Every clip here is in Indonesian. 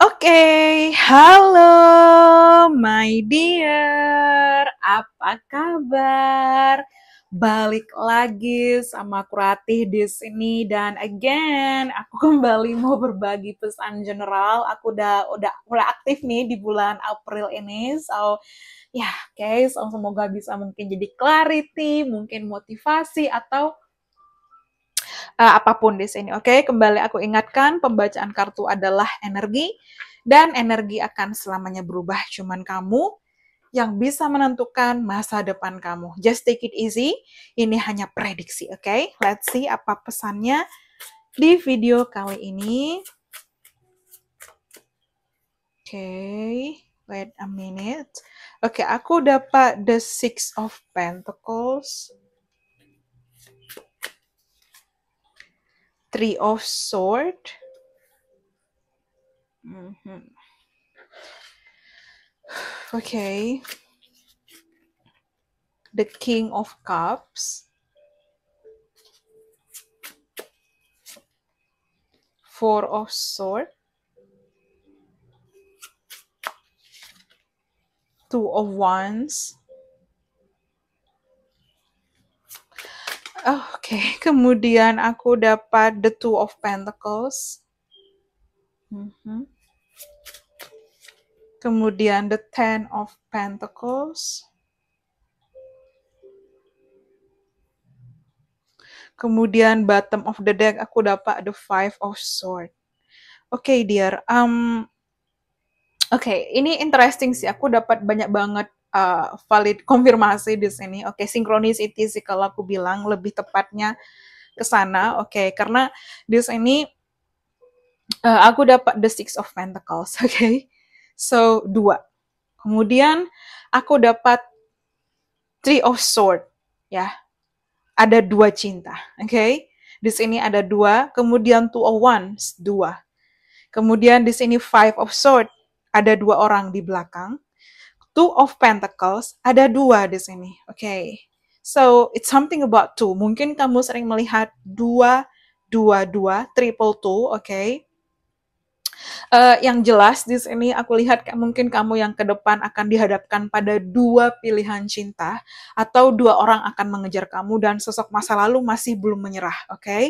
Oke, okay. halo my dear, apa kabar? Balik lagi sama Kuratih di sini dan again aku kembali mau berbagi pesan general. Aku udah udah mulai aktif nih di bulan April ini, so ya yeah, guys, semoga bisa mungkin jadi clarity, mungkin motivasi atau uh, apapun di sini. Oke, okay? kembali aku ingatkan pembacaan kartu adalah energi dan energi akan selamanya berubah. Cuman kamu yang bisa menentukan masa depan kamu. Just take it easy. Ini hanya prediksi, oke? Okay? Let's see apa pesannya di video kali ini. Oke, okay, wait a minute. Oke, okay, aku dapat the six of pentacles. Three of Sword. Mm -hmm. Okay. The King of Cups. Four of Sword. Two of Wands. Oke, okay. kemudian aku dapat the two of pentacles. Mm -hmm. Kemudian the ten of pentacles. Kemudian bottom of the deck aku dapat the five of sword. Oke, okay, dear. Um, Oke, okay, ini interesting sih. Aku dapat banyak banget uh, valid konfirmasi di sini. Oke, okay, synchronicity sih kalau aku bilang lebih tepatnya ke sana. Oke, okay, karena di sini uh, aku dapat the six of pentacles. Oke, okay? so dua. Kemudian aku dapat three of sword. Ya, ada dua cinta. Oke, okay? di sini ada dua. Kemudian two of wands dua. Kemudian di sini five of sword ada dua orang di belakang Two of Pentacles ada dua di sini. Oke. Okay. So, it's something about two. Mungkin kamu sering melihat dua, dua, dua, triple two, oke. Okay? uh, yang jelas di sini aku lihat mungkin kamu yang ke depan akan dihadapkan pada dua pilihan cinta atau dua orang akan mengejar kamu dan sosok masa lalu masih belum menyerah, oke? Okay?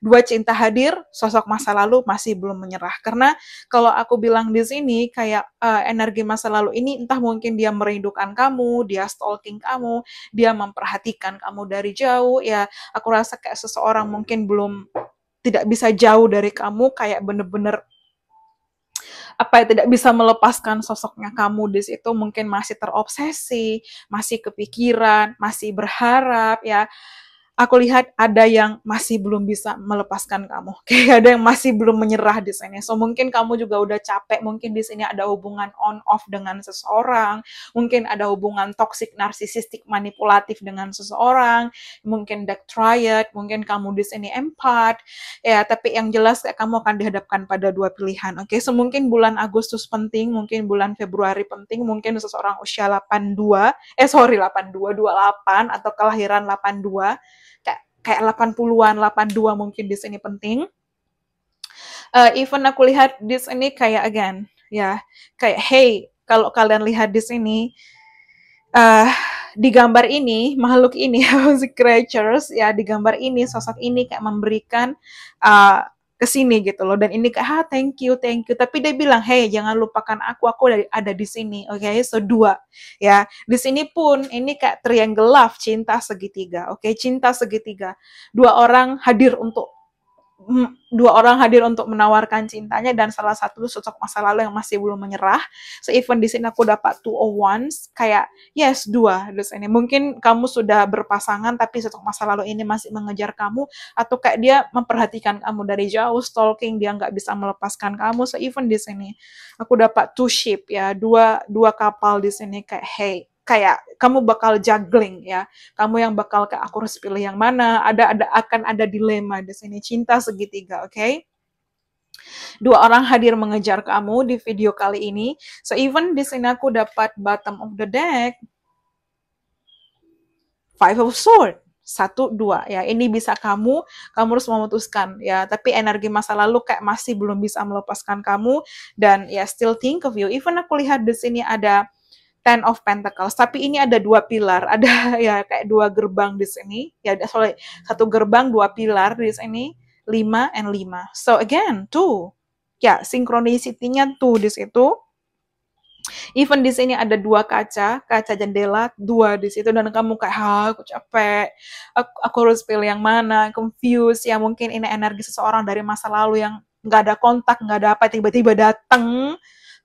dua cinta hadir, sosok masa lalu masih belum menyerah. Karena kalau aku bilang di sini kayak uh, energi masa lalu ini entah mungkin dia merindukan kamu, dia stalking kamu, dia memperhatikan kamu dari jauh ya. Aku rasa kayak seseorang mungkin belum tidak bisa jauh dari kamu kayak bener-bener apa ya tidak bisa melepaskan sosoknya kamu di situ mungkin masih terobsesi, masih kepikiran, masih berharap ya aku lihat ada yang masih belum bisa melepaskan kamu. Kayak ada yang masih belum menyerah di sini. So mungkin kamu juga udah capek, mungkin di sini ada hubungan on off dengan seseorang, mungkin ada hubungan toksik narsisistik manipulatif dengan seseorang, mungkin dark triad, mungkin kamu di sini empat. Ya, tapi yang jelas kayak kamu akan dihadapkan pada dua pilihan. Oke, okay? so mungkin bulan Agustus penting, mungkin bulan Februari penting, mungkin seseorang usia 82, eh sorry 82, 28 atau kelahiran 82 kayak kayak 80-an, 82 mungkin di sini penting. Uh, even aku lihat di sini kayak again, ya, kayak hey, kalau kalian lihat di sini uh, di gambar ini makhluk ini creatures ya di gambar ini sosok ini kayak memberikan uh, ke sini gitu loh dan ini kayak ah thank you thank you tapi dia bilang hey jangan lupakan aku aku dari ada di sini oke okay? so dua ya di sini pun ini kayak triangle love cinta segitiga oke okay? cinta segitiga dua orang hadir untuk dua orang hadir untuk menawarkan cintanya dan salah satu sosok masa lalu yang masih belum menyerah. So even di sini aku dapat two of ones kayak yes dua terus ini mungkin kamu sudah berpasangan tapi sosok masa lalu ini masih mengejar kamu atau kayak dia memperhatikan kamu dari jauh stalking dia nggak bisa melepaskan kamu. So even di sini aku dapat two ship ya dua dua kapal di sini kayak hey kayak kamu bakal juggling ya. Kamu yang bakal ke aku harus pilih yang mana. Ada ada akan ada dilema di sini cinta segitiga, oke? Okay? Dua orang hadir mengejar kamu di video kali ini. So even di sini aku dapat bottom of the deck. Five of Sword satu dua ya ini bisa kamu kamu harus memutuskan ya tapi energi masa lalu kayak masih belum bisa melepaskan kamu dan ya still think of you even aku lihat di sini ada Ten of Pentacles. Tapi ini ada dua pilar, ada ya kayak dua gerbang di sini. Ya ada sorry, satu gerbang dua pilar di sini, lima and lima. So again, two. Ya, sinkronisitinya tuh di situ. Even di sini ada dua kaca, kaca jendela, dua di situ dan kamu kayak, "Ha, aku capek. Aku, aku harus pilih yang mana?" Confused, ya mungkin ini energi seseorang dari masa lalu yang nggak ada kontak, nggak ada apa, tiba-tiba datang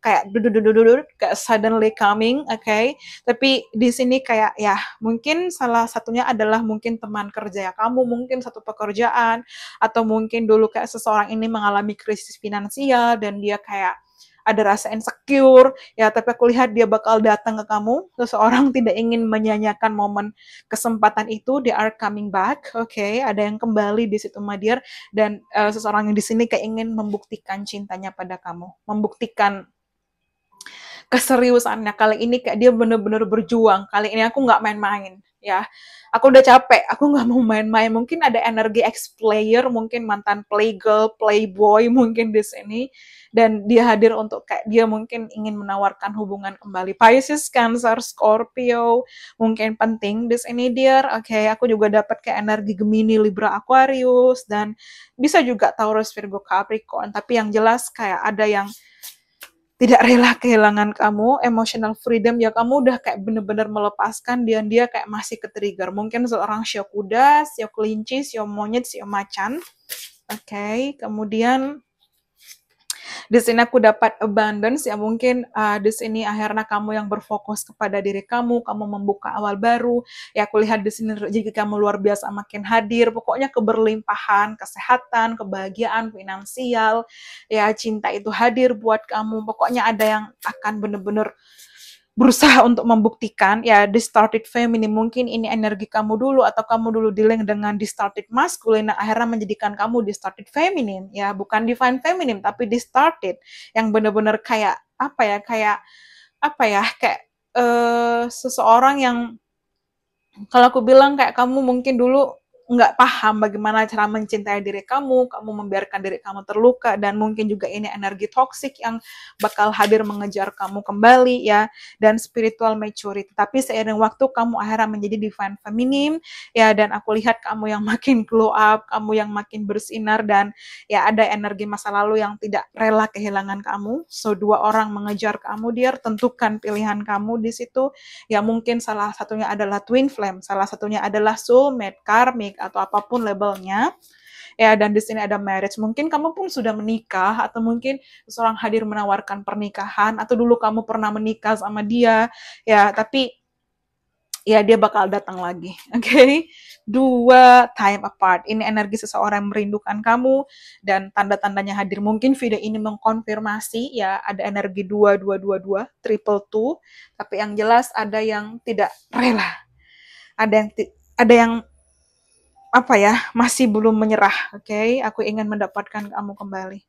kayak dududududud kayak suddenly coming, oke. Okay? Tapi di sini kayak ya mungkin salah satunya adalah mungkin teman kerja ya kamu, mungkin satu pekerjaan atau mungkin dulu kayak seseorang ini mengalami krisis finansial dan dia kayak ada rasa insecure ya tapi aku lihat dia bakal datang ke kamu seseorang tidak ingin menyanyikan momen kesempatan itu they are coming back oke okay? ada yang kembali di situ Madir dan uh, seseorang yang di sini keingin membuktikan cintanya pada kamu membuktikan keseriusannya kali ini kayak dia bener-bener berjuang kali ini aku nggak main-main ya aku udah capek aku nggak mau main-main mungkin ada energi ex player mungkin mantan playgirl playboy mungkin di sini dan dia hadir untuk kayak dia mungkin ingin menawarkan hubungan kembali Pisces Cancer Scorpio mungkin penting di sini dia oke okay, aku juga dapat kayak energi Gemini Libra Aquarius dan bisa juga Taurus Virgo Capricorn tapi yang jelas kayak ada yang tidak rela kehilangan kamu, emotional freedom ya kamu udah kayak bener-bener melepaskan dia dia kayak masih ke trigger. Mungkin seorang sio kuda, sio kelinci, sio Oke, okay. kemudian di sini aku dapat abundance ya mungkin uh, di sini akhirnya kamu yang berfokus kepada diri kamu, kamu membuka awal baru. Ya aku lihat di sini rezeki kamu luar biasa makin hadir. Pokoknya keberlimpahan, kesehatan, kebahagiaan finansial, ya cinta itu hadir buat kamu. Pokoknya ada yang akan benar bener berusaha untuk membuktikan ya distorted feminine mungkin ini energi kamu dulu atau kamu dulu dealing dengan distorted masculine nah akhirnya menjadikan kamu distorted feminine ya bukan divine feminine tapi distorted yang benar-benar kayak apa ya kayak apa ya kayak uh, seseorang yang kalau aku bilang kayak kamu mungkin dulu nggak paham bagaimana cara mencintai diri kamu, kamu membiarkan diri kamu terluka dan mungkin juga ini energi toksik yang bakal hadir mengejar kamu kembali ya dan spiritual maturity. Tapi seiring waktu kamu akhirnya menjadi divine feminim ya dan aku lihat kamu yang makin glow up, kamu yang makin bersinar dan ya ada energi masa lalu yang tidak rela kehilangan kamu. So dua orang mengejar kamu, dia tentukan pilihan kamu di situ. Ya mungkin salah satunya adalah twin flame, salah satunya adalah soulmate, karmic atau apapun labelnya. Ya, dan di sini ada marriage. Mungkin kamu pun sudah menikah atau mungkin seorang hadir menawarkan pernikahan atau dulu kamu pernah menikah sama dia. Ya, tapi ya dia bakal datang lagi. Oke. Okay? Dua time apart. Ini energi seseorang yang merindukan kamu dan tanda-tandanya hadir. Mungkin video ini mengkonfirmasi ya ada energi dua dua dua dua triple two. Tapi yang jelas ada yang tidak rela. Ada yang ada yang apa ya masih belum menyerah oke okay? aku ingin mendapatkan kamu kembali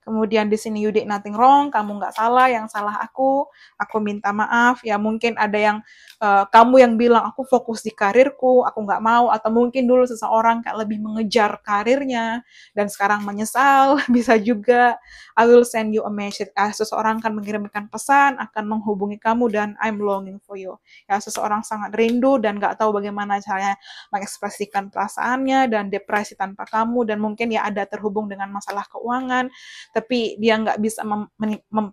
Kemudian di sini you did nothing wrong, kamu nggak salah, yang salah aku, aku minta maaf. Ya mungkin ada yang uh, kamu yang bilang aku fokus di karirku, aku nggak mau, atau mungkin dulu seseorang kayak lebih mengejar karirnya dan sekarang menyesal, bisa juga. I will send you a message. Ya, seseorang akan mengirimkan pesan, akan menghubungi kamu dan I'm longing for you. Ya seseorang sangat rindu dan nggak tahu bagaimana caranya mengekspresikan perasaannya dan depresi tanpa kamu dan mungkin ya ada terhubung dengan masalah keuangan tapi dia nggak bisa mem, mem, mem,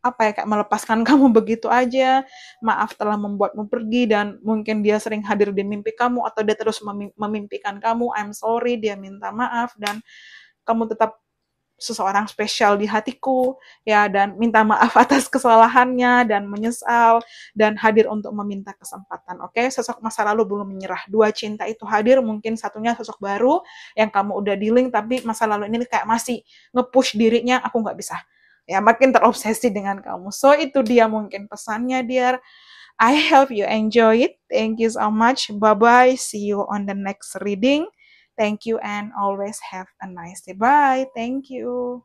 apa ya kayak melepaskan kamu begitu aja maaf telah membuatmu pergi dan mungkin dia sering hadir di mimpi kamu atau dia terus memimpikan kamu I'm sorry dia minta maaf dan kamu tetap seseorang spesial di hatiku ya dan minta maaf atas kesalahannya dan menyesal dan hadir untuk meminta kesempatan oke okay? sosok masa lalu belum menyerah dua cinta itu hadir mungkin satunya sosok baru yang kamu udah dealing tapi masa lalu ini kayak masih ngepush dirinya aku nggak bisa ya makin terobsesi dengan kamu so itu dia mungkin pesannya dear I hope you enjoy it thank you so much bye bye see you on the next reading Thank you and always have a nice day. Bye. Thank you.